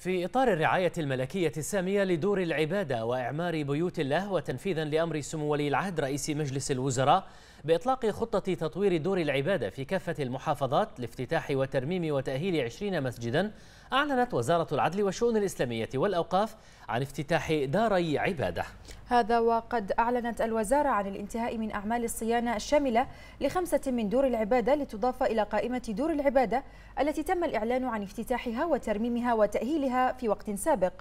في إطار الرعاية الملكية السامية لدور العبادة وإعمار بيوت الله وتنفيذا لأمر سمو ولي العهد رئيس مجلس الوزراء بإطلاق خطة تطوير دور العبادة في كافة المحافظات لافتتاح وترميم وتأهيل 20 مسجدا أعلنت وزارة العدل والشؤون الإسلامية والأوقاف عن افتتاح داري عبادة هذا وقد أعلنت الوزارة عن الانتهاء من أعمال الصيانة الشاملة لخمسة من دور العبادة لتضاف إلى قائمة دور العبادة التي تم الإعلان عن افتتاحها وترميمها وتأهيلها في وقت سابق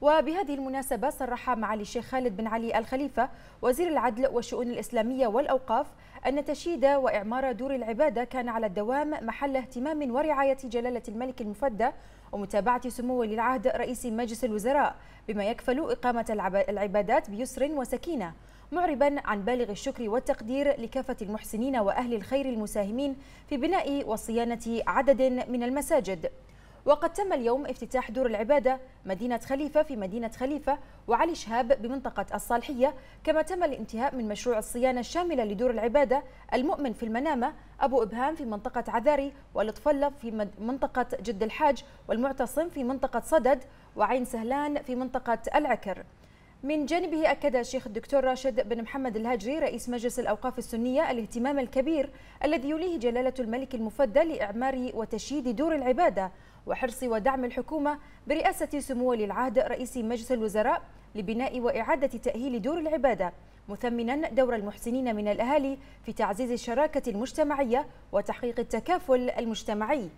وبهذه المناسبة صرح معالي الشيخ خالد بن علي الخليفة وزير العدل والشؤون الإسلامية والأوقاف أن تشييد وإعمار دور العبادة كان على الدوام محل اهتمام ورعاية جلالة الملك المفدى ومتابعة سمو ولي العهد رئيس مجلس الوزراء بما يكفل إقامة العبادات بيسر وسكينة معربا عن بالغ الشكر والتقدير لكافة المحسنين وأهل الخير المساهمين في بناء وصيانة عدد من المساجد وقد تم اليوم افتتاح دور العبادة مدينة خليفة في مدينة خليفة وعلي شهاب بمنطقة الصالحية كما تم الانتهاء من مشروع الصيانة الشاملة لدور العبادة المؤمن في المنامة أبو إبهام في منطقة عذاري والطفلة في منطقة جد الحاج والمعتصم في منطقة صدد وعين سهلان في منطقة العكر من جانبه أكد الشيخ الدكتور راشد بن محمد الهجري رئيس مجلس الأوقاف السنية الاهتمام الكبير الذي يوليه جلالة الملك المفدى لإعمار وتشييد دور العبادة وحرص ودعم الحكومة برئاسة سمو ولي العهد رئيس مجلس الوزراء لبناء وإعادة تأهيل دور العبادة مثمنا دور المحسنين من الأهالي في تعزيز الشراكة المجتمعية وتحقيق التكافل المجتمعي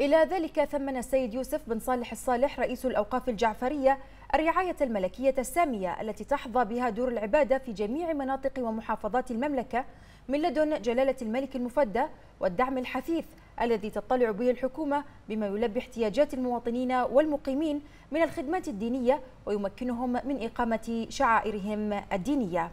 إلى ذلك ثمن السيد يوسف بن صالح الصالح رئيس الأوقاف الجعفرية الرعاية الملكية السامية التي تحظى بها دور العبادة في جميع مناطق ومحافظات المملكة من لدن جلالة الملك المفدى والدعم الحثيث الذي تطلع به الحكومة بما يلبي احتياجات المواطنين والمقيمين من الخدمات الدينية ويمكنهم من إقامة شعائرهم الدينية